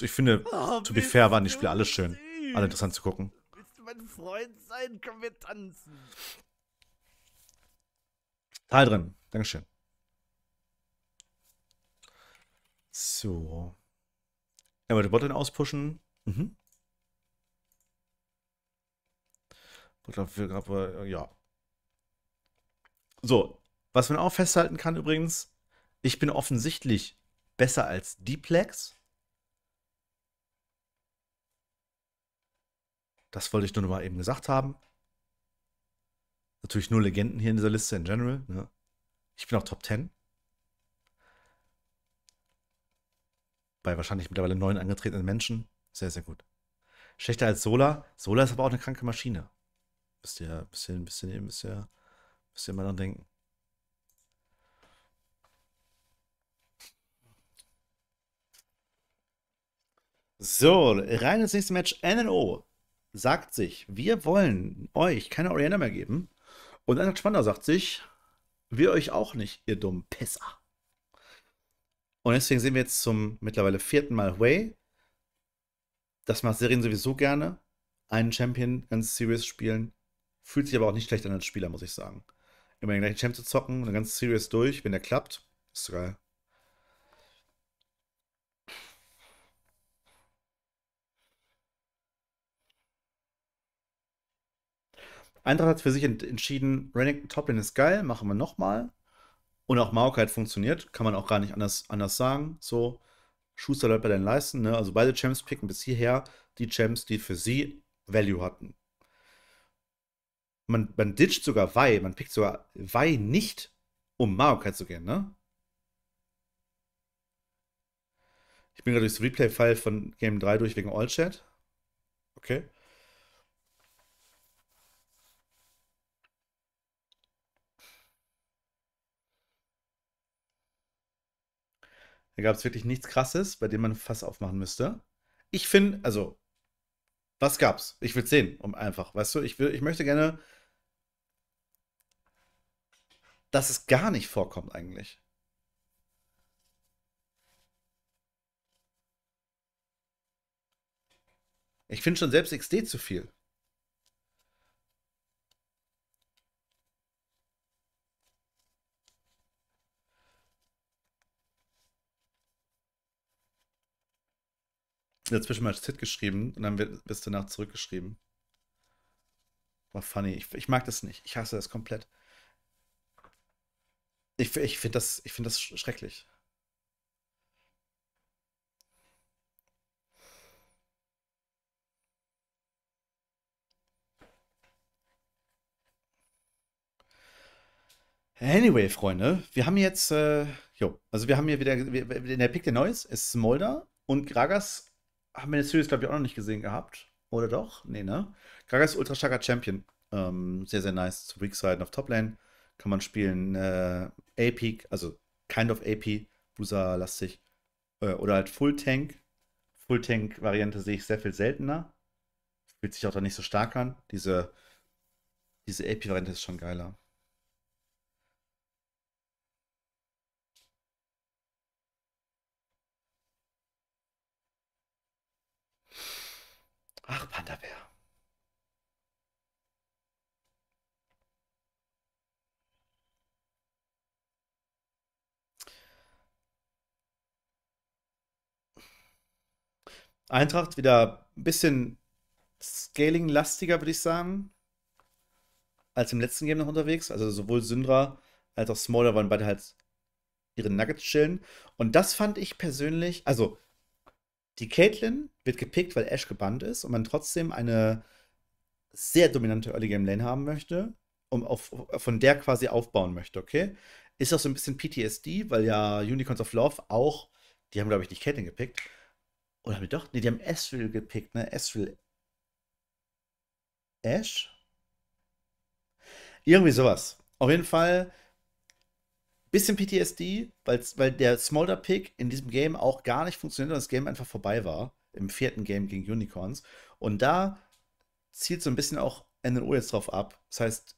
Ich finde, oh, to be fair waren die Spiele alle schön. Alle interessant zu gucken. Willst du mein Freund sein? Komm, wir tanzen. Teil drin. Dankeschön. So. Einmal den Botlane auspushen. Mhm. Ja. So. Was man auch festhalten kann übrigens, ich bin offensichtlich besser als Diplex. Das wollte ich nur noch mal eben gesagt haben. Natürlich nur Legenden hier in dieser Liste in general. Ne? Ich bin auch Top 10. Bei wahrscheinlich mittlerweile neun angetretenen Menschen. Sehr, sehr gut. Schlechter als Sola. Sola ist aber auch eine kranke Maschine. Müsst ihr, müsst ihr, müsst ihr, müsst ihr, müsst ihr mal dran denken. So, rein ins nächste Match. NNO sagt sich, wir wollen euch keine Oriana mehr geben. Und Eintracht Spanner sagt sich, wir euch auch nicht, ihr dummen Pisser. Und deswegen sehen wir jetzt zum mittlerweile vierten Mal Way. Das macht Serien sowieso gerne. Einen Champion ganz serious spielen. Fühlt sich aber auch nicht schlecht an als Spieler, muss ich sagen. Immer den gleichen Champ zu zocken dann ganz serious durch, wenn der klappt, ist geil. Eintracht hat für sich ent entschieden, Renekton Toplane ist geil, machen wir nochmal. Und auch Maokai hat funktioniert, kann man auch gar nicht anders, anders sagen. So, Schuster läuft bei den Leisten. Ne? Also beide Champs picken bis hierher die Champs, die für sie Value hatten. Man, man ditcht sogar Wei, man pickt sogar Wei nicht, um Maokai zu gehen, ne? Ich bin gerade durchs Replay-File von Game 3 durch wegen All-Chat. Okay. Da gab es wirklich nichts Krasses, bei dem man ein Fass aufmachen müsste. Ich finde, also, was gab's? Ich will sehen, um einfach, weißt du, ich, will, ich möchte gerne, dass es gar nicht vorkommt eigentlich. Ich finde schon selbst XD zu viel. dazwischen mal Tit geschrieben und dann bist du danach zurückgeschrieben. War funny. Ich, ich, mag das nicht. Ich hasse das komplett. Ich, ich finde das, find das schrecklich. Anyway, Freunde, wir haben jetzt, äh, jo, also wir haben hier wieder, in der Pick der Neues ist Smolder und Gragas haben wir in der Series, glaube ich, auch noch nicht gesehen gehabt. Oder doch? Nee, ne? Gragas ist ultra starker Champion. Ähm, sehr, sehr nice zu Weak Side auf Toplane Kann man spielen äh, AP, also kind of AP, Bruiser-lastig. Äh, oder halt Full Tank. Full Tank-Variante sehe ich sehr viel seltener. Fühlt sich auch da nicht so stark an. Diese, diese AP-Variante ist schon geiler. Ach, Panda Bär. Eintracht wieder ein bisschen scaling-lastiger, würde ich sagen, als im letzten Game noch unterwegs. Also sowohl Syndra als auch Smaller wollen beide halt ihre Nuggets chillen. Und das fand ich persönlich, also die Caitlyn wird gepickt, weil Ash gebannt ist und man trotzdem eine sehr dominante Early Game Lane haben möchte und auf, von der quasi aufbauen möchte, okay? Ist auch so ein bisschen PTSD, weil ja Unicorns of Love auch, die haben glaube ich nicht Caitlyn gepickt. Oder haben die doch? Ne, die haben Ezreal gepickt, ne? Ezreal. Ash? Irgendwie sowas. Auf jeden Fall Bisschen PTSD, weil der Smolder-Pick in diesem Game auch gar nicht funktioniert und das Game einfach vorbei war. Im vierten Game gegen Unicorns. Und da zielt so ein bisschen auch NNO jetzt drauf ab. Das heißt,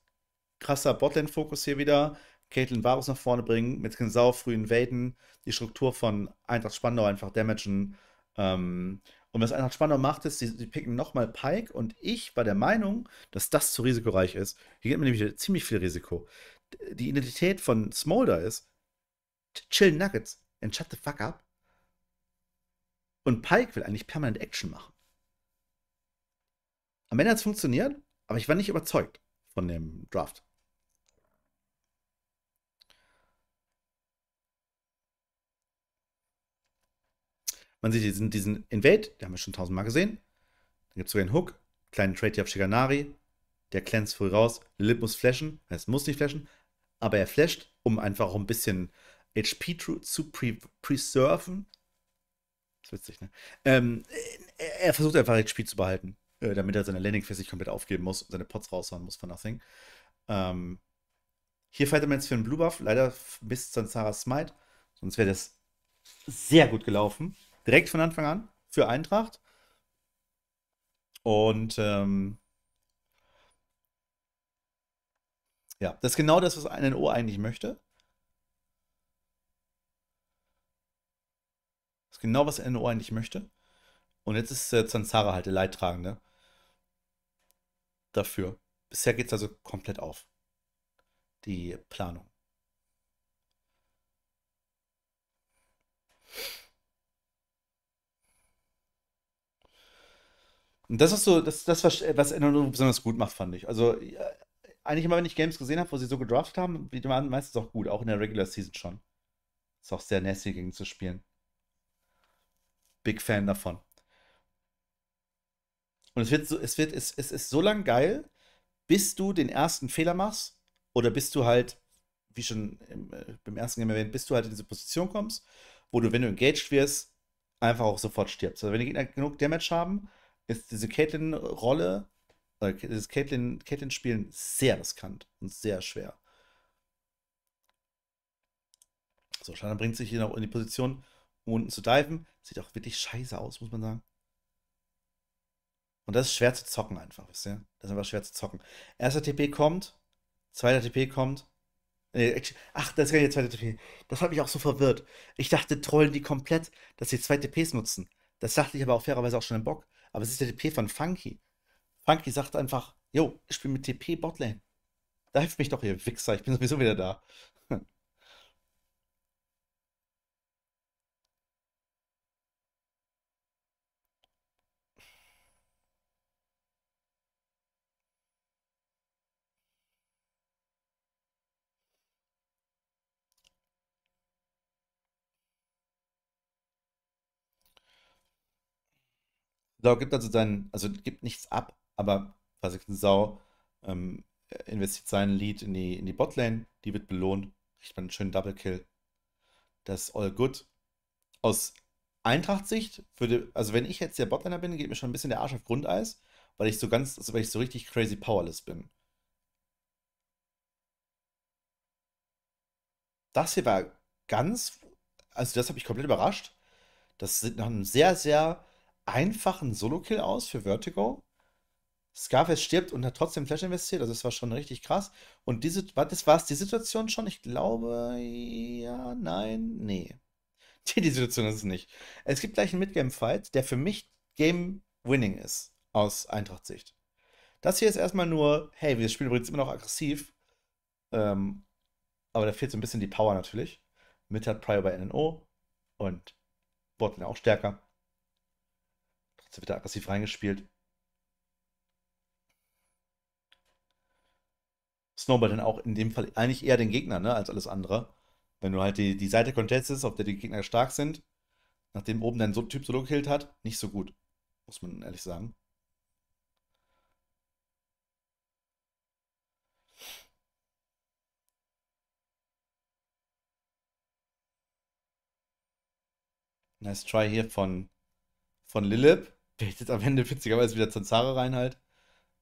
krasser botland fokus hier wieder. Caitlyn Varus nach vorne bringen, mit Kinsau früh Vaden die Struktur von Eintracht Spandau einfach damagen. Ähm, und was Eintracht Spandau macht, ist, sie, sie picken nochmal Pike und ich war der Meinung, dass das zu risikoreich ist. Hier geht man nämlich ziemlich viel Risiko die Identität von Smolder ist, chill Nuggets and shut the fuck up. Und Pike will eigentlich permanent Action machen. Am Ende hat es funktioniert, aber ich war nicht überzeugt von dem Draft. Man sieht diesen, diesen Invade, den haben wir schon tausendmal gesehen. Dann gibt es sogar einen Hook, kleinen Trade hier auf Shiganari. Der glänzt früh raus. Lilith muss flashen. Es muss nicht flashen aber er flasht, um einfach auch ein bisschen HP zu pre preserven. Das ist witzig, ne? Ähm, äh, er versucht einfach HP zu behalten, äh, damit er seine Landing Phase nicht komplett aufgeben muss und seine Pots raushauen muss von Nothing. Ähm, hier fightet man jetzt für einen Blue Buff, leider bis Sansara Smite, sonst wäre das sehr gut gelaufen. Direkt von Anfang an für Eintracht. Und ähm, Ja, das ist genau das, was ein NO eigentlich möchte. Das ist genau, was NO eigentlich möchte. Und jetzt ist äh, Zansara halt der Leidtragende dafür. Bisher geht es also komplett auf. Die Planung. Und das ist so, das, das was, äh, was NNO besonders gut macht, fand ich. Also eigentlich immer, wenn ich Games gesehen habe, wo sie so gedraftet haben, wie die waren meistens auch gut, auch in der Regular Season schon. Ist auch sehr nasty gegen zu spielen. Big Fan davon. Und es wird so, es wird, es, es ist so lang geil, bis du den ersten Fehler machst oder bis du halt, wie schon im, äh, beim ersten Game erwähnt, bis du halt in diese Position kommst, wo du, wenn du engaged wirst, einfach auch sofort stirbst. Also wenn die Gegner genug Damage haben, ist diese Caitlyn-Rolle äh, das Caitlyn, Caitlyn spielen sehr riskant und sehr schwer. So, Shana bringt sich hier noch in die Position, um unten zu diven. Sieht auch wirklich scheiße aus, muss man sagen. Und das ist schwer zu zocken einfach, wisst ihr? Das ist einfach schwer zu zocken. Erster TP kommt, zweiter TP kommt. ach, das ist gar nicht der zweite TP. Das hat mich auch so verwirrt. Ich dachte, trollen die komplett, dass sie zwei TPs nutzen. Das dachte ich aber auch fairerweise auch schon im Bock. Aber es ist der TP von Funky. Funky sagt einfach, yo, ich spiele mit TP Botlane. Da hilft mich doch, ihr Wichser, ich bin sowieso wieder da. Da gibt also seinen, also gibt nichts ab, aber was Rasiken Sau ähm, investiert sein Lead in die, in die Botlane, die wird belohnt, kriegt man einen schönen Double-Kill. Das ist all good. Aus Eintracht-Sicht würde, also wenn ich jetzt der Botliner bin, geht mir schon ein bisschen der Arsch auf Grundeis, weil ich so ganz, also weil ich so richtig crazy powerless bin. Das hier war ganz, also das habe ich komplett überrascht. Das sieht nach einem sehr, sehr einfachen Solo-Kill aus für Vertigo. Scarface stirbt und hat trotzdem Flash investiert. Also, das war schon richtig krass. Und diese, war das es die Situation schon? Ich glaube, ja, nein, nee. Die, die Situation ist es nicht. Es gibt gleich einen Midgame-Fight, der für mich Game-Winning ist, aus Eintracht-Sicht. Das hier ist erstmal nur, hey, wir spielen übrigens immer noch aggressiv. Ähm, aber da fehlt so ein bisschen die Power natürlich. Mit hat Prior bei NNO und Botlin auch stärker. Trotzdem wird er aggressiv reingespielt. Snowball dann auch in dem Fall eigentlich eher den Gegner, ne, als alles andere. Wenn du halt die, die Seite contestest, auf der die Gegner stark sind, nachdem oben dein so Typ solo gekillt hat, nicht so gut. Muss man ehrlich sagen. Nice try hier von, von Lilip. Der jetzt am Ende witzigerweise wieder Zanzare rein halt.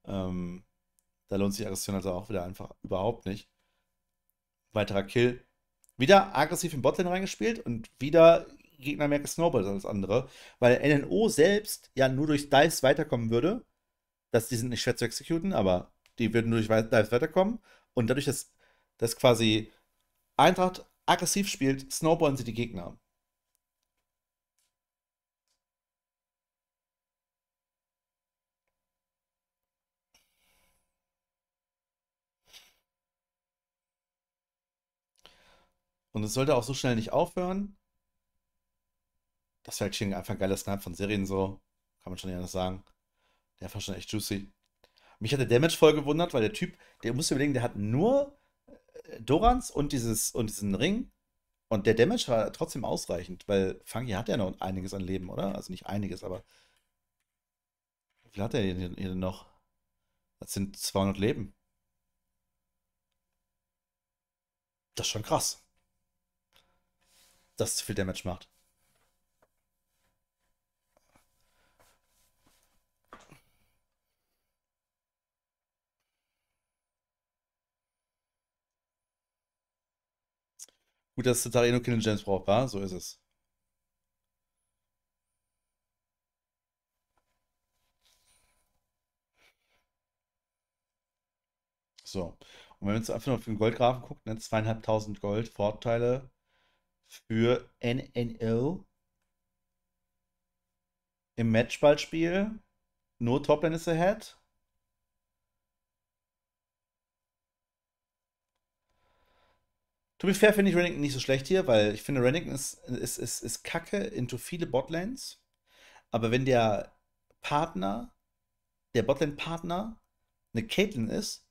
Ähm, da lohnt sich Aggression also auch wieder einfach überhaupt nicht. Weiterer Kill. Wieder aggressiv in Botlane reingespielt und wieder Gegner mehr gesnowballt als andere, weil NNO selbst ja nur durch Dives weiterkommen würde. Dass die sind nicht schwer zu exekutieren, aber die würden nur durch Dives weiterkommen. Und dadurch, dass, dass quasi Eintracht aggressiv spielt, snowballen sie die Gegner. Und es sollte auch so schnell nicht aufhören. Das wäre halt einfach ein geiler Snipe von Serien, so. Kann man schon nicht anders sagen. Der war schon echt juicy. Mich hat der Damage voll gewundert, weil der Typ, der muss überlegen, der hat nur äh, Dorans und, dieses, und diesen Ring. Und der Damage war trotzdem ausreichend, weil Fangi hat ja noch einiges an Leben, oder? Also nicht einiges, aber. Wie viel hat er hier denn noch? Das sind 200 Leben. Das ist schon krass das zu viel Damage macht. Gut, dass total eh keine Gems braucht, war? So ist es. So. Und wenn man jetzt einfach nur auf den Goldgrafen guckt, ne, zweieinhalbtausend Gold, Vorteile, für NNL im Matchballspiel. Nur Topland is ahead. To be fair finde ich Rennington nicht so schlecht hier, weil ich finde, Rennington ist, ist, ist, ist kacke into viele Botlanes. Aber wenn der Partner, der Botlane-Partner eine Caitlyn ist,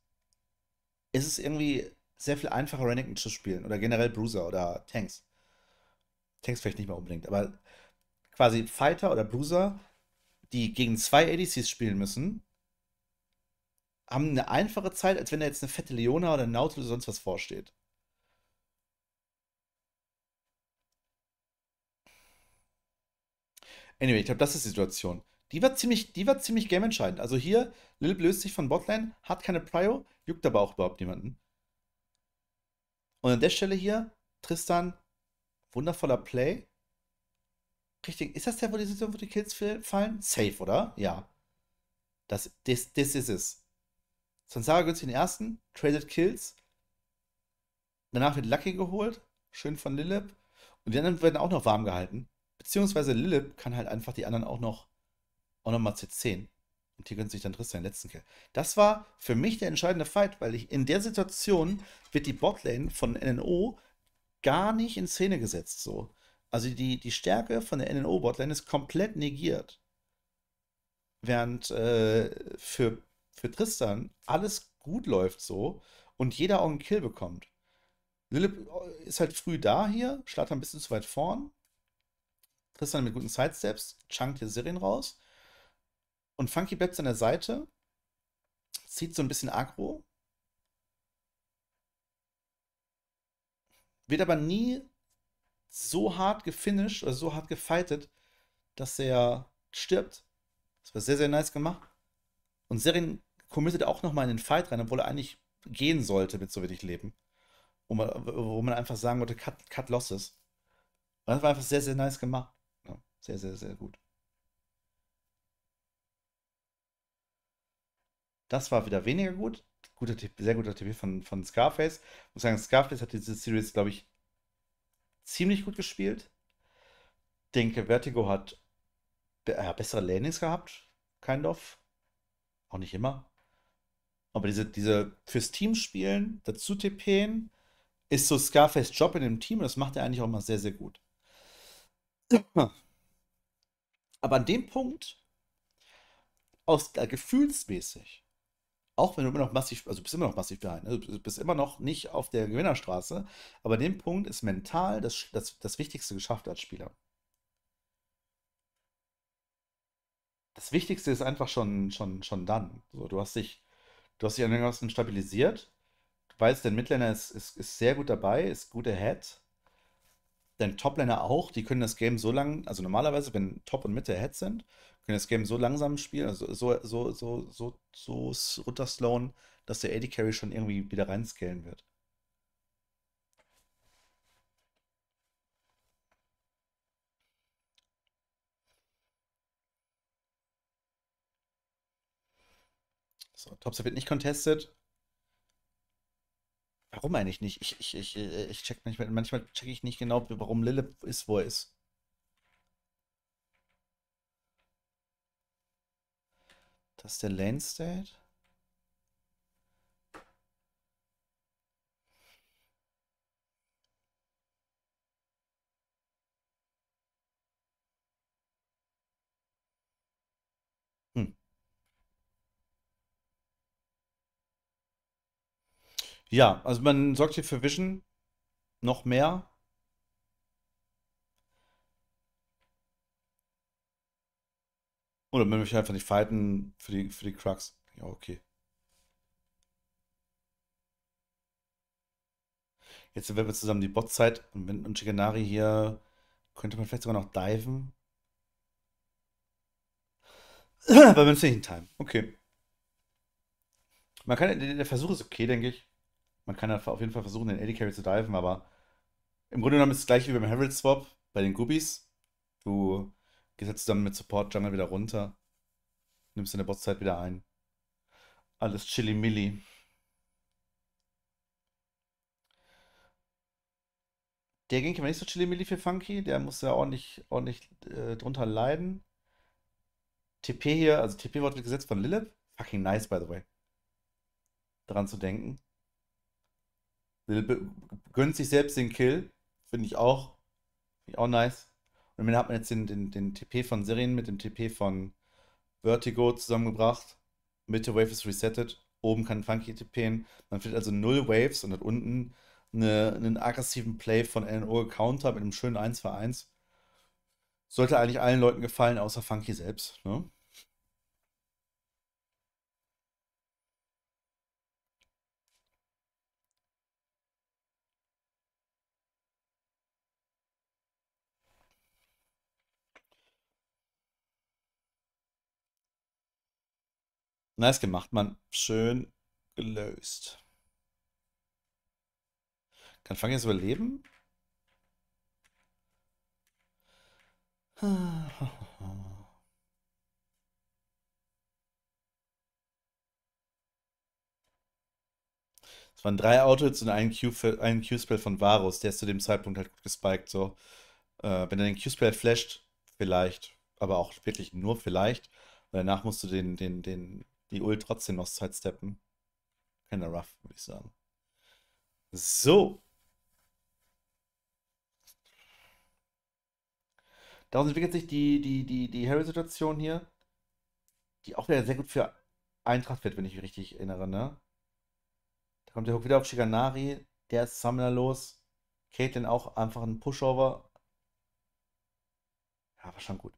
ist es irgendwie sehr viel einfacher, Rennington zu spielen. Oder generell Bruiser oder Tanks. Tanks vielleicht nicht mehr unbedingt, aber quasi Fighter oder Bruiser, die gegen zwei ADCs spielen müssen, haben eine einfache Zeit, als wenn da jetzt eine fette Leona oder Nautilus oder sonst was vorsteht. Anyway, ich glaube, das ist die Situation. Die war ziemlich, die war ziemlich gameentscheidend. Also hier, Lil löst sich von Botlane, hat keine Prio, juckt aber auch überhaupt niemanden. Und an der Stelle hier, Tristan Wundervoller Play. Richtig, ist das der, wo die Situation, wo die Kills fallen? Safe, oder? Ja. Das, this, this is es. Sansara gönnt sich den ersten, traded Kills. Danach wird Lucky geholt. Schön von Lilip. Und die anderen werden auch noch warm gehalten. Beziehungsweise Lilip kann halt einfach die anderen auch noch, auch noch mal C10. Und die gönnt sich dann Triss seinen letzten Kill. Das war für mich der entscheidende Fight, weil ich in der Situation wird die Botlane von NNO gar nicht in Szene gesetzt so. Also die, die Stärke von der NNO-Botlane ist komplett negiert. Während äh, für, für Tristan alles gut läuft so und jeder auch einen Kill bekommt. Lilip äh, ist halt früh da hier, schlagt ein bisschen zu weit vorn. Tristan mit guten Sidesteps, chunkt hier Sirin raus. Und Funky bleibt an der Seite, zieht so ein bisschen aggro, Wird aber nie so hart gefinisht oder so hart gefightet, dass er stirbt. Das war sehr, sehr nice gemacht. Und Serin committet auch nochmal in den Fight rein, obwohl er eigentlich gehen sollte mit so wenig Leben. Wo man, wo man einfach sagen wollte, cut, cut losses. Und das war einfach sehr, sehr nice gemacht. Ja, sehr, sehr, sehr gut. Das war wieder weniger gut guter Tipp, sehr guter Tipp von, von Scarface. Ich muss sagen, Scarface hat diese Series, glaube ich, ziemlich gut gespielt. Denke, Vertigo hat äh, bessere Landings gehabt, kind of. Auch nicht immer. Aber diese, diese fürs Team spielen, dazu TPen, ist so Scarface Job in dem Team und das macht er eigentlich auch mal sehr, sehr gut. Aber an dem Punkt, aus, äh, gefühlsmäßig, auch wenn du immer noch massiv, also bist immer noch massiv behind, also du bist immer noch nicht auf der Gewinnerstraße, aber an dem Punkt ist mental das, das, das Wichtigste geschafft als Spieler. Das Wichtigste ist einfach schon, schon, schon dann. So, du hast dich, du hast dich einigermaßen stabilisiert. Du weißt, dein Midlaner ist, ist, ist sehr gut dabei, ist gut ahead dein Toplaner auch, die können das Game so lang, also normalerweise, wenn Top und Mitte Head sind, können das Game so langsam spielen, also so, so, so, so, so, so runterslowen, dass der AD Carry schon irgendwie wieder reinscalen wird. So, Topser wird nicht contested. Warum eigentlich nicht? Ich, ich, ich, äh, ich check manchmal, manchmal check ich nicht genau, warum Lille ist, wo er ist. Das ist der Lane State? Ja, also man sorgt hier für Vision noch mehr. Oder man möchte einfach nicht fighten für die, für die Crux. Ja, okay. Jetzt werden wir zusammen die Botzeit und wenn und Chiganari hier könnte man vielleicht sogar noch diven. Aber wir müssen nicht in Time. Okay. Man kann, der Versuch ist okay, denke ich. Man kann auf jeden Fall versuchen, den Eddy Carry zu diven, aber im Grunde genommen ist es gleich wie beim Herald Swap bei den Gubbies. Du gehst jetzt zusammen mit Support Jungle wieder runter, nimmst deine Bosszeit wieder ein. Alles chili milli. Der ging aber nicht so chili milli für Funky, der muss ja ordentlich, ordentlich äh, drunter leiden. TP hier, also TP wird gesetzt von Lilip. Fucking nice, by the way. Daran zu denken. Lil gönnt sich selbst den Kill, finde ich auch. Finde ich auch nice. Und dann hat man jetzt den, den, den TP von Serien mit dem TP von Vertigo zusammengebracht. Mitte Wave ist resettet. Oben kann Funky TPen. Man findet also null Waves und hat unten eine, einen aggressiven Play von LNO Counter mit einem schönen 1 für 1. Sollte eigentlich allen Leuten gefallen, außer Funky selbst. Ne? Nice gemacht, Mann. Schön gelöst. Kann Fang jetzt überleben? Es waren drei Autos und ein Q-Spell von Varus. Der ist zu dem Zeitpunkt halt gut gespiked. So. Äh, wenn er den Q-Spell halt flasht, vielleicht. Aber auch wirklich nur vielleicht. danach musst du den, den, den die Ult trotzdem noch sidesteppen. Keiner rough, würde ich sagen. So. Daraus entwickelt sich die, die, die, die Harry-Situation hier, die auch wieder sehr gut für Eintracht wird, wenn ich mich richtig erinnere, ne? Da kommt der Hook wieder auf Shiganari, der ist Summoner los. Caitlyn auch einfach ein Pushover. Ja, war schon gut.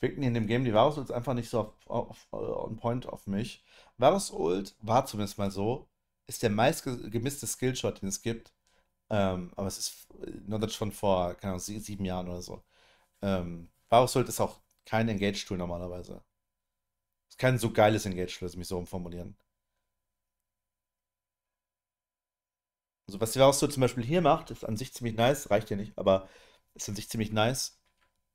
wirkten in dem Game die Varus Ults einfach nicht so auf, auf, äh, on point auf mich. Varus Ult war zumindest mal so, ist der meist gemisste Skillshot, den es gibt. Ähm, aber es ist Knowledge äh, von vor, keine Ahnung, sieben Jahren oder so. Ähm, Varus Ult ist auch kein Engage-Tool normalerweise. Ist kein so geiles Engage-Tool, lass mich so umformulieren. Also was die Varus Ult zum Beispiel hier macht, ist an sich ziemlich nice, reicht ja nicht, aber ist an sich ziemlich nice.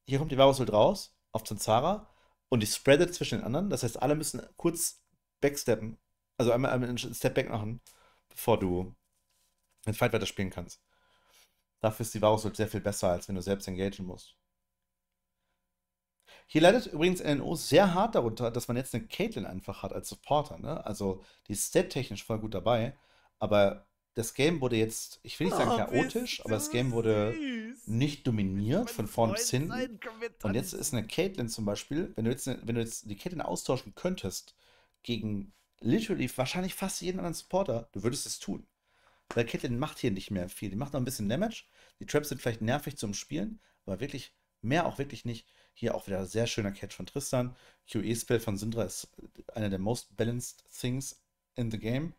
Hier kommt die Varus Ult raus auf Zanzara und die spreadet zwischen den anderen. Das heißt, alle müssen kurz backsteppen. Also einmal, einen Step back machen, bevor du den Fight weiter spielen kannst. Dafür ist die Varus halt sehr viel besser, als wenn du selbst engagieren musst. Hier leidet übrigens NNO sehr hart darunter, dass man jetzt eine Caitlyn einfach hat als Supporter. Ne? Also die ist stat-technisch voll gut dabei, aber das Game wurde jetzt, ich will nicht sagen ah, chaotisch, aber das Game wurde nicht dominiert von vorn bis hinten. Und jetzt ist eine Caitlyn zum Beispiel, wenn du jetzt, eine, wenn du jetzt die Caitlyn austauschen könntest gegen literally wahrscheinlich fast jeden anderen Supporter, du würdest es tun. Weil Caitlyn macht hier nicht mehr viel. Die macht noch ein bisschen Damage. Die Traps sind vielleicht nervig zum Spielen, aber wirklich mehr auch wirklich nicht. Hier auch wieder ein sehr schöner Catch von Tristan. QE-Spell von Syndra ist einer der most balanced things in the game.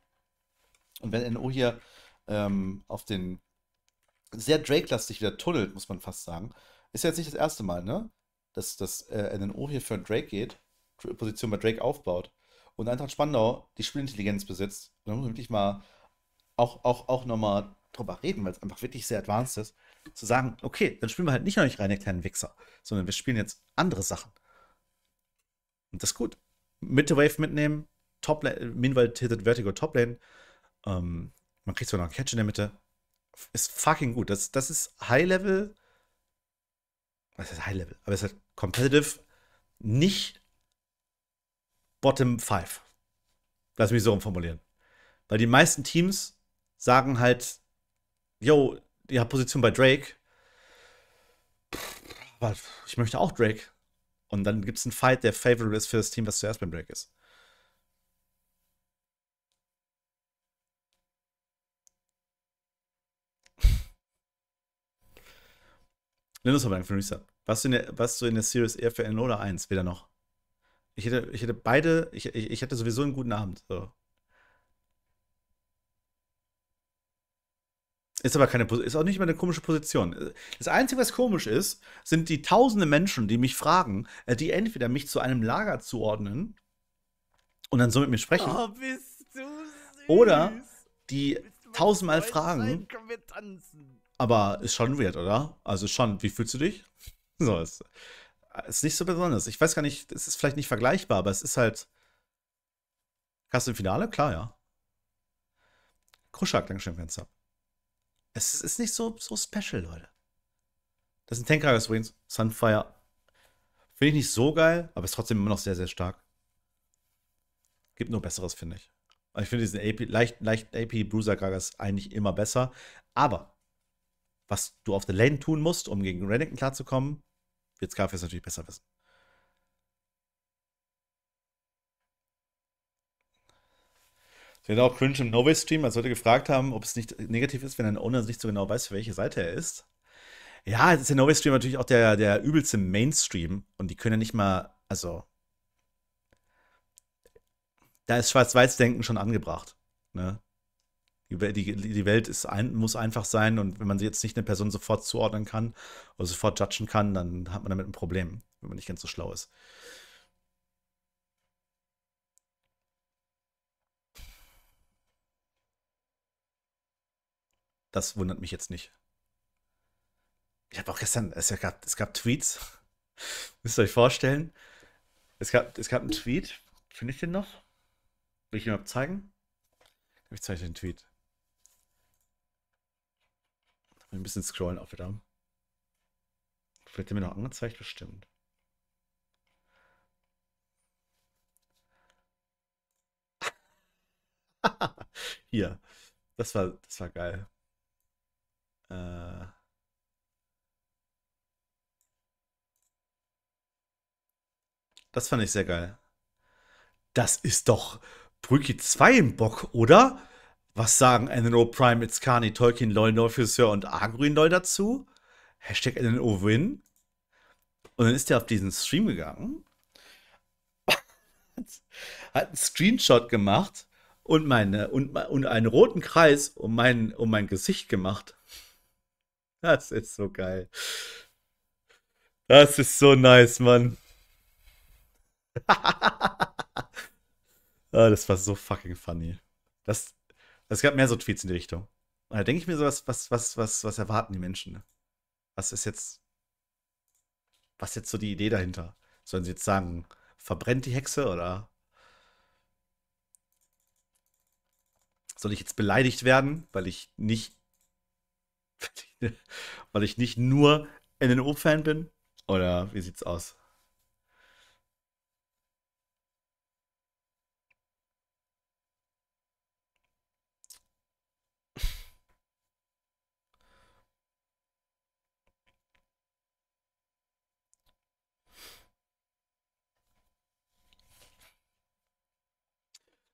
Und wenn NO hier ähm, auf den sehr Drake-lastig wieder tunnelt, muss man fast sagen, ist ja jetzt nicht das erste Mal, ne? Dass das äh, NO hier für Drake geht, Position bei Drake aufbaut und Eintracht Spandau die Spielintelligenz besitzt. Und da muss man wirklich mal auch, auch, auch nochmal drüber reden, weil es einfach wirklich sehr advanced ist, zu sagen, okay, dann spielen wir halt nicht noch nicht rein, reine kleinen Wichser, sondern wir spielen jetzt andere Sachen. Und das ist gut. Mitte Wave mitnehmen, Top Lane, Meanwhile Tilted Vertigo Top Lane, ähm, man kriegt sogar noch einen Catch in der Mitte. Ist fucking gut. Das, das ist High Level. Was ist High Level? Aber es ist halt competitive, nicht Bottom 5. Lass mich so rumformulieren. Weil die meisten Teams sagen halt, yo, ihr habt Position bei Drake. Aber ich möchte auch Drake. Und dann gibt es einen Fight, der favorable ist für das Team, was zuerst beim Drake ist. Landesverband für Reset. Warst du, in der, was du in der Series eher für N oder 1? Weder noch. Ich hätte, ich hätte beide, ich, ich, ich hätte sowieso einen guten Abend. So. Ist aber keine, ist auch nicht mal eine komische Position. Das Einzige, was komisch ist, sind die tausende Menschen, die mich fragen, äh, die entweder mich zu einem Lager zuordnen und dann so mit mir sprechen. Oh, bist du süß. Oder die tausendmal fragen. Sein, aber ist schon weird, oder? Also schon, wie fühlst du dich? So, ist, äh, ist nicht so besonders. Ich weiß gar nicht, es ist vielleicht nicht vergleichbar, aber es ist halt. Hast du im Finale? Klar, ja. Kruschak, Dankeschön, Fenster. Es ist nicht so, so special, Leute. Das sind Tankers übrigens. Sunfire. Finde ich nicht so geil, aber ist trotzdem immer noch sehr, sehr stark. Gibt nur Besseres, finde ich. Ich finde diesen AP, leicht, leicht AP Bruiser Gragas eigentlich immer besser. Aber was du auf der Lane tun musst, um gegen Reddington klarzukommen, wird Scarface natürlich besser wissen. Es wird auch cringe im no stream als Leute gefragt haben, ob es nicht negativ ist, wenn ein Owner nicht so genau weiß, für welche Seite er ist. Ja, jetzt ist der no stream natürlich auch der, der übelste Mainstream und die können ja nicht mal, also. Da ist Schwarz-Weiß-Denken schon angebracht. Ne? die, die Welt ist ein, muss einfach sein und wenn man sie jetzt nicht eine Person sofort zuordnen kann oder sofort judgen kann, dann hat man damit ein Problem, wenn man nicht ganz so schlau ist. Das wundert mich jetzt nicht. Ich habe auch gestern, es gab, es gab Tweets, müsst ihr euch vorstellen, es gab, es gab einen Tweet, finde ich den noch? Will ich ihn mal zeigen? Ich zeige den Tweet. Ein bisschen scrollen auch wieder. Wird mir noch angezeigt, bestimmt. Hier. Das war, das war geil. Äh. Das fand ich sehr geil. Das ist doch Brücke 2 im Bock, oder? Was sagen NNO Prime, It's Carney, Tolkien, LOL, Neufüßer und Agruin LOL dazu? Hashtag NNO Win. Und dann ist er auf diesen Stream gegangen, hat einen Screenshot gemacht und, meine, und, und einen roten Kreis um mein, um mein Gesicht gemacht. Das ist so geil. Das ist so nice, Mann. ah, das war so fucking funny. Das, es gab mehr so Tweets in die Richtung. Und da denke ich mir so, was, was, was, was, was erwarten die Menschen? Ne? Was ist jetzt, was ist jetzt so die Idee dahinter? Sollen sie jetzt sagen, verbrennt die Hexe oder soll ich jetzt beleidigt werden, weil ich nicht, weil ich nicht nur NNO-Fan bin? Oder wie sieht's aus?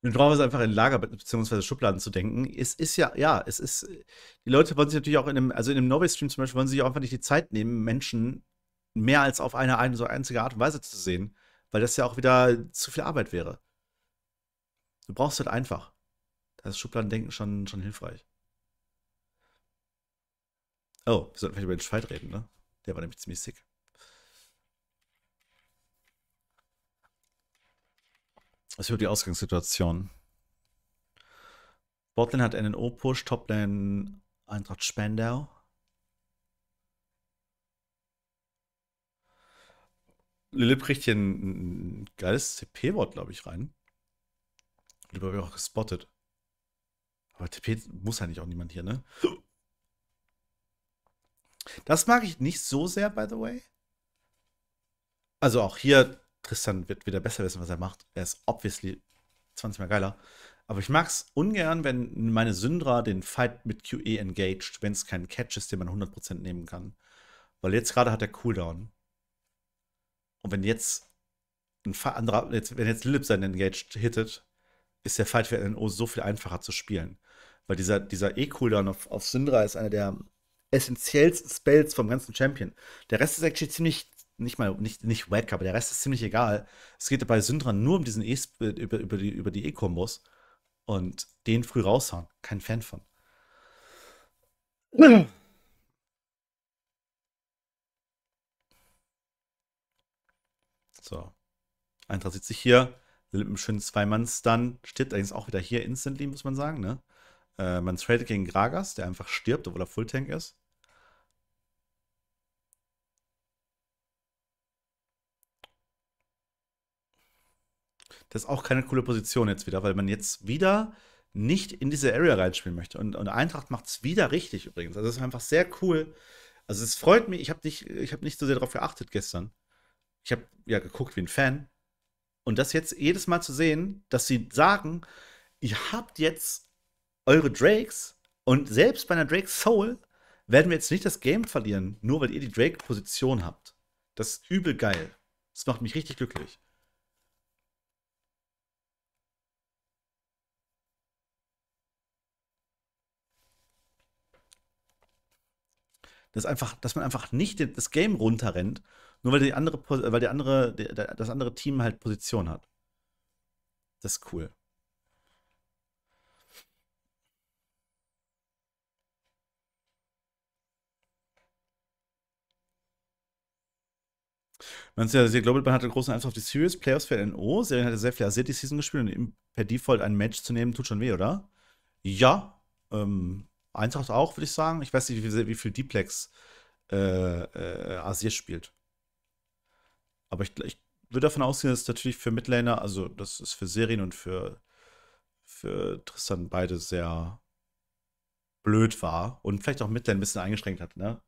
wir brauchen wir es einfach in Lager bzw. Schubladen zu denken. Es ist ja, ja, es ist, die Leute wollen sich natürlich auch in einem, also in einem Norway-Stream zum Beispiel, wollen sich auch einfach nicht die Zeit nehmen, Menschen mehr als auf eine, eine so einzige Art und Weise zu sehen, weil das ja auch wieder zu viel Arbeit wäre. Du brauchst halt einfach. Da ist Schubladendenken schon, schon hilfreich. Oh, wir sollten vielleicht über den Schweid reden, ne? Der war nämlich ziemlich sick. Was über die Ausgangssituation? Botlane hat nno push Toplane Eintracht Spandau. Lille bricht hier ein, ein geiles TP-Wort, glaube ich, rein. Wird aber auch gespottet. Aber TP muss eigentlich auch niemand hier, ne? Das mag ich nicht so sehr, by the way. Also auch hier Tristan wird wieder besser wissen, was er macht. Er ist obviously 20 mal geiler. Aber ich mag es ungern, wenn meine Syndra den Fight mit QE engaged, wenn es keinen Catch ist, den man 100% nehmen kann. Weil jetzt gerade hat er Cooldown. Und wenn jetzt ein anderer, jetzt, wenn jetzt Lilip seinen engaged hittet, ist der Fight für NO so viel einfacher zu spielen. Weil dieser, dieser E-Cooldown auf, auf Syndra ist einer der essentiellsten Spells vom ganzen Champion. Der Rest ist eigentlich ziemlich, nicht mal, nicht, nicht Wack, aber der Rest ist ziemlich egal. Es geht bei Syndra nur um diesen e über, über die über die E-Kombos und den früh raushauen. Kein Fan von. So. Eintracht sitzt sich hier mit einem schönen Zwei-Mann-Stun. Stirbt allerdings auch wieder hier instantly, muss man sagen. Ne? Äh, man tradet gegen Gragas, der einfach stirbt, obwohl er Full-Tank ist. das ist auch keine coole Position jetzt wieder, weil man jetzt wieder nicht in diese Area reinspielen möchte. Und, und Eintracht macht es wieder richtig übrigens. Also es ist einfach sehr cool. Also es freut mich, ich habe nicht, hab nicht so sehr darauf geachtet gestern. Ich habe ja geguckt wie ein Fan. Und das jetzt jedes Mal zu sehen, dass sie sagen, ihr habt jetzt eure Drakes und selbst bei einer Drake Soul werden wir jetzt nicht das Game verlieren, nur weil ihr die Drake-Position habt. Das ist übel geil. Das macht mich richtig glücklich. dass, einfach, dass man einfach nicht das Game runterrennt, nur weil, die andere, äh, weil die andere, das andere Team halt Position hat. Das ist cool. Man sieht ja, Global Band hatte großen Einfluss auf die Series, Playoffs für NO. Serien hatte sehr viel City Season gespielt und per Default ein Match zu nehmen, tut schon weh, oder? Ja. Ähm, Eintracht auch, würde ich sagen. Ich weiß nicht, wie, wie viel Diplex äh, äh, Asier spielt. Aber ich, ich würde davon ausgehen, dass natürlich für Midlaner, also das ist für Serien und für, für Tristan beide sehr blöd war und vielleicht auch Midlane ein bisschen eingeschränkt hat, ne?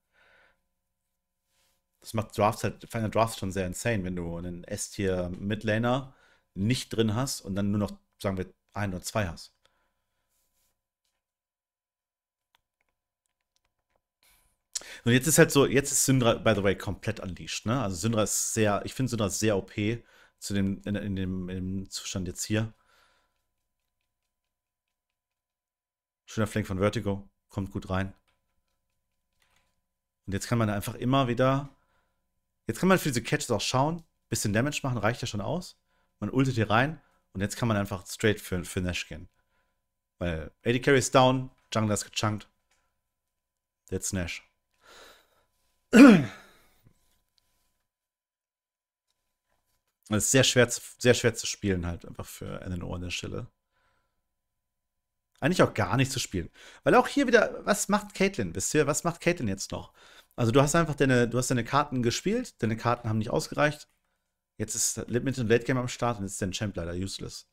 Das macht Drafts halt, Final Drafts schon sehr insane, wenn du einen S-Tier Midlaner nicht drin hast und dann nur noch, sagen wir, ein oder zwei hast. Und jetzt ist halt so, jetzt ist Syndra, by the way, komplett unleashed, ne? Also Syndra ist sehr, ich finde Syndra sehr OP zu dem, in, in, dem, in dem Zustand jetzt hier. Schöner Flank von Vertigo, kommt gut rein. Und jetzt kann man einfach immer wieder, jetzt kann man für diese Catches auch schauen, bisschen Damage machen, reicht ja schon aus. Man ultet hier rein und jetzt kann man einfach straight für, für Nash gehen. Weil AD Carry ist down, Jungler ist gechunkt. That's Nash. Es ist sehr schwer, zu, sehr schwer zu spielen, halt einfach für NNO an der Stelle. Eigentlich auch gar nicht zu spielen. Weil auch hier wieder, was macht Caitlin? Wisst ihr, Was macht Caitlin jetzt noch? Also, du hast einfach deine, du hast deine Karten gespielt, deine Karten haben nicht ausgereicht. Jetzt ist Limited Late Game am Start und jetzt ist dein Champ leider useless.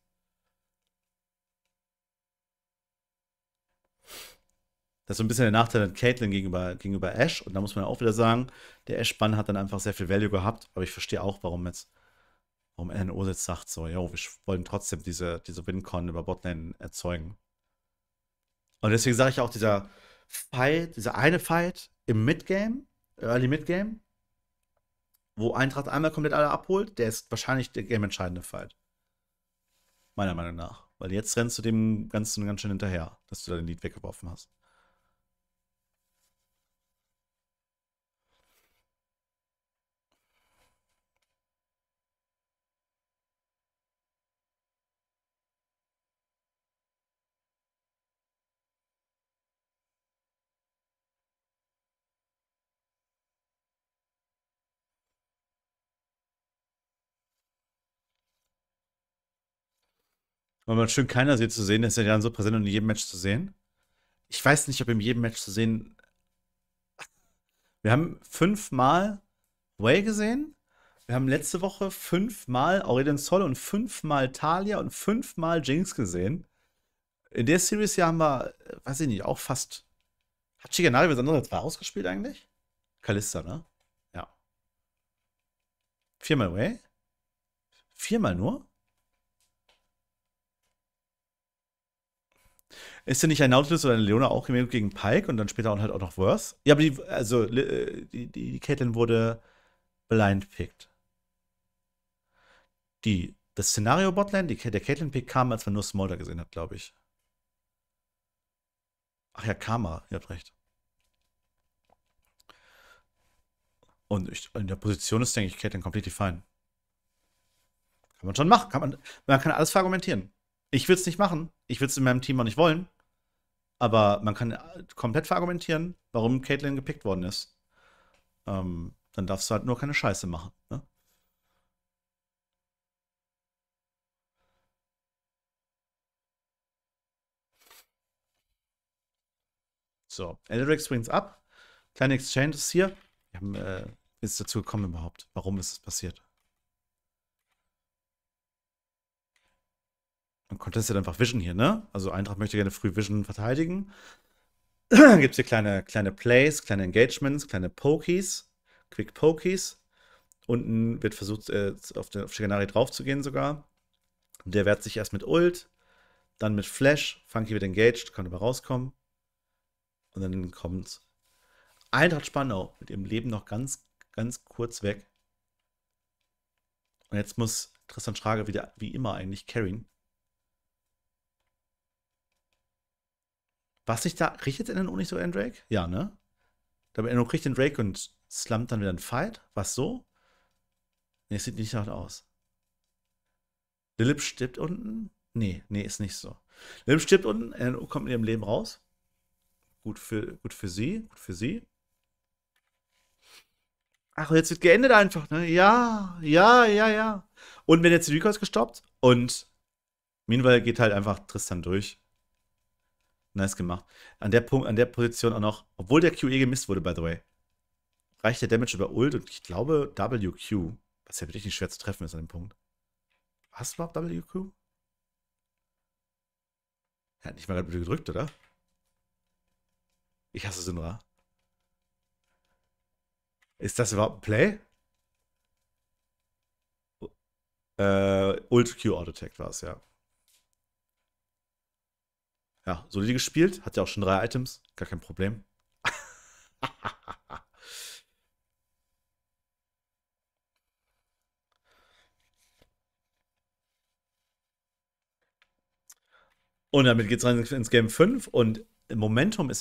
Das ist so ein bisschen der Nachteil an Caitlin gegenüber, gegenüber Ash. Und da muss man auch wieder sagen, der Ash-Bann hat dann einfach sehr viel Value gehabt. Aber ich verstehe auch, warum jetzt, warum NNO jetzt sagt so, yo, wir wollen trotzdem diese, diese Wincon über Botlane erzeugen. Und deswegen sage ich auch, dieser Fight, dieser eine Fight im Midgame, Early Midgame, wo Eintracht einmal komplett alle abholt, der ist wahrscheinlich der game-entscheidende Fight. Meiner Meinung nach. Weil jetzt rennst du dem Ganzen ganz schön hinterher, dass du dein Lied weggeworfen hast. Weil man schön keiner sieht zu sehen, ist ja dann so präsent und in jedem Match zu sehen. Ich weiß nicht, ob in jedem Match zu sehen. Wir haben fünfmal Way gesehen. Wir haben letzte Woche fünfmal Aurelien Sol und fünfmal Talia und fünfmal Jinx gesehen. In der Series hier haben wir, äh, weiß ich nicht, auch fast. Hat Chiganari besonders anderes als war ausgespielt eigentlich? Kalista, ne? Ja. Viermal Way? Viermal nur? Ist denn nicht ein Nautilus oder eine Leona auch gegen Pike und dann später auch halt auch noch Worse? Ja, aber die, also, äh, die, die, die Caitlin wurde blindpickt. Die, das Szenario Botland, die, der Caitlin-Pick kam, als man nur Smolder gesehen hat, glaube ich. Ach ja, Karma, ihr habt recht. Und ich, in der Position ist, denke ich, Caitlin completely fine. Kann man schon machen. Kann man, man kann alles verargumentieren. Ich würde es nicht machen. Ich würde es in meinem Team auch nicht wollen. Aber man kann äh, komplett verargumentieren, warum Caitlyn gepickt worden ist. Ähm, dann darfst du halt nur keine Scheiße machen. Ne? So, Eldrix springt ab. Kleine Exchange ist hier. Wir haben, äh, ist dazu gekommen überhaupt. Warum ist es passiert? Man contestet einfach Vision hier, ne? Also Eintracht möchte gerne früh Vision verteidigen. Gibt es hier kleine, kleine Plays, kleine Engagements, kleine Pokies, Quick Pokies. Unten wird versucht, äh, auf, den, auf Shiganari draufzugehen sogar. Der wehrt sich erst mit Ult, dann mit Flash. Funky wird engaged, kann aber rauskommen. Und dann kommt Eintracht Spannau mit ihrem Leben noch ganz, ganz kurz weg. Und jetzt muss Tristan Schrager wieder, wie immer eigentlich, carryen. Was sich da, richtet er denn auch nicht so einen Drake? Ja, ne? Aber Enno kriegt den Drake und slammt dann wieder einen Fight? Was so? Ne, es sieht nicht nach aus. Lilip stirbt unten? Nee, nee, ist nicht so. Lilip stirbt unten, Enno kommt in ihrem Leben raus. Gut für, gut für sie, gut für sie. Ach, jetzt wird geendet einfach, ne? Ja, ja, ja, ja. Und wenn jetzt die Recalls gestoppt und Meanwhile geht halt einfach Tristan durch. Nice gemacht. An der, Punkt, an der Position auch noch, obwohl der QE gemisst wurde, by the way, reicht der Damage über Ult und ich glaube WQ, was ja wirklich nicht schwer zu treffen ist an dem Punkt. Hast du überhaupt WQ? Er hat nicht mal gerade gedrückt, oder? Ich hasse Sinra. Ist das überhaupt ein Play? Äh, Ult Q Auto-Tact war es, ja. Ja, solide gespielt. Hat ja auch schon drei Items. Gar kein Problem. Und damit geht es rein ins Game 5 und Momentum ist